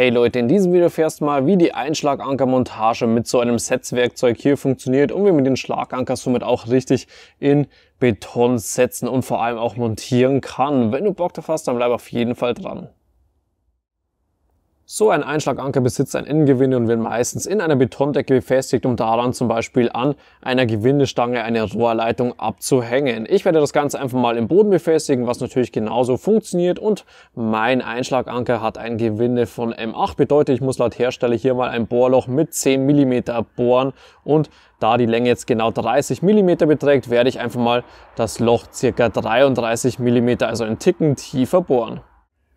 Hey Leute, in diesem Video erfährst du mal, wie die Einschlagankermontage mit so einem Setzwerkzeug hier funktioniert und wie man den Schlaganker somit auch richtig in Beton setzen und vor allem auch montieren kann. Wenn du Bock drauf hast, dann bleib auf jeden Fall dran. So ein Einschlaganker besitzt ein Innengewinde und wird meistens in einer Betondecke befestigt, um daran zum Beispiel an einer Gewindestange eine Rohrleitung abzuhängen. Ich werde das Ganze einfach mal im Boden befestigen, was natürlich genauso funktioniert und mein Einschlaganker hat ein Gewinde von M8, bedeutet ich muss laut Hersteller hier mal ein Bohrloch mit 10 mm bohren und da die Länge jetzt genau 30 mm beträgt, werde ich einfach mal das Loch circa 33 mm, also einen Ticken tiefer bohren.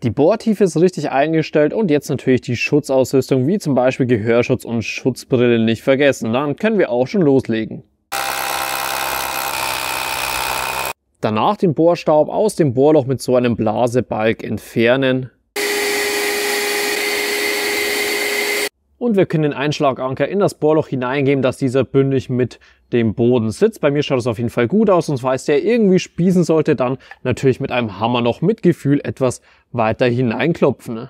Die Bohrtiefe ist richtig eingestellt und jetzt natürlich die Schutzausrüstung wie zum Beispiel Gehörschutz und Schutzbrille nicht vergessen. Dann können wir auch schon loslegen. Danach den Bohrstaub aus dem Bohrloch mit so einem Blasebalg entfernen. Und wir können den Einschlaganker in das Bohrloch hineingeben, dass dieser bündig mit dem Boden sitzt. Bei mir schaut es auf jeden Fall gut aus und falls der irgendwie spießen sollte, dann natürlich mit einem Hammer noch mit Gefühl etwas weiter hineinklopfen. Ne?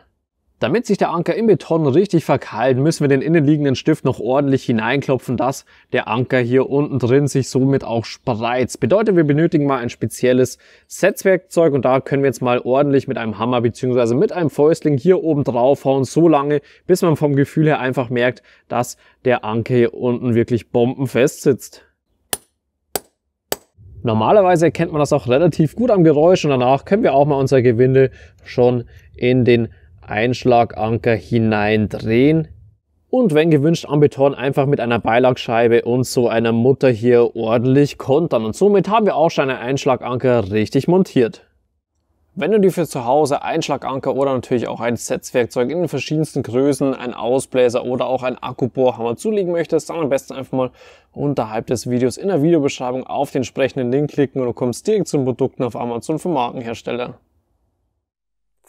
Damit sich der Anker im Beton richtig verkeilt, müssen wir den innenliegenden Stift noch ordentlich hineinklopfen, dass der Anker hier unten drin sich somit auch spreizt. Bedeutet, wir benötigen mal ein spezielles Setzwerkzeug und da können wir jetzt mal ordentlich mit einem Hammer bzw. mit einem Fäustling hier oben draufhauen, so lange, bis man vom Gefühl her einfach merkt, dass der Anker hier unten wirklich bombenfest sitzt. Normalerweise erkennt man das auch relativ gut am Geräusch und danach können wir auch mal unser Gewinde schon in den Einschlaganker hineindrehen und wenn gewünscht am Beton einfach mit einer Beilagscheibe und so einer Mutter hier ordentlich kontern. Und somit haben wir auch schon einen Einschlaganker richtig montiert. Wenn du dir für zu Hause Einschlaganker oder natürlich auch ein Setzwerkzeug in den verschiedensten Größen, einen Ausbläser oder auch einen Akkubohrhammer zulegen möchtest, dann am besten einfach mal unterhalb des Videos in der Videobeschreibung auf den entsprechenden Link klicken und du kommst direkt zum den Produkten auf Amazon vom Markenhersteller.